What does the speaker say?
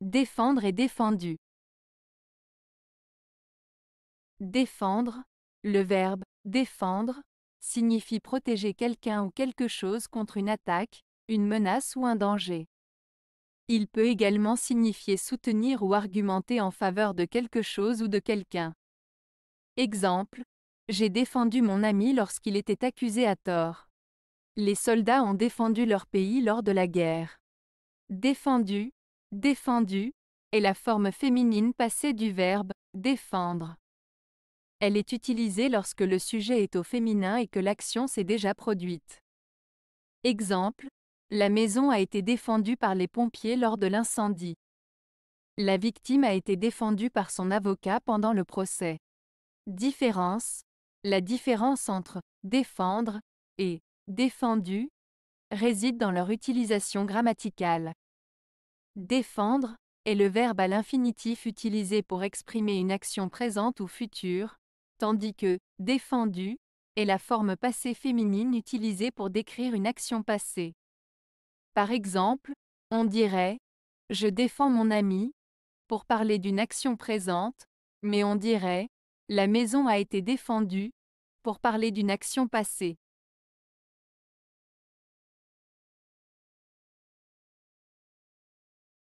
Défendre et défendu. Défendre, le verbe défendre, signifie protéger quelqu'un ou quelque chose contre une attaque, une menace ou un danger. Il peut également signifier soutenir ou argumenter en faveur de quelque chose ou de quelqu'un. Exemple, j'ai défendu mon ami lorsqu'il était accusé à tort. Les soldats ont défendu leur pays lors de la guerre. Défendu, défendu, est la forme féminine passée du verbe défendre. Elle est utilisée lorsque le sujet est au féminin et que l'action s'est déjà produite. Exemple, la maison a été défendue par les pompiers lors de l'incendie. La victime a été défendue par son avocat pendant le procès. Différence, la différence entre défendre et défendu réside dans leur utilisation grammaticale. Défendre est le verbe à l'infinitif utilisé pour exprimer une action présente ou future, tandis que défendu est la forme passée féminine utilisée pour décrire une action passée. Par exemple, on dirait Je défends mon ami pour parler d'une action présente, mais on dirait La maison a été défendue pour parler d'une action passée.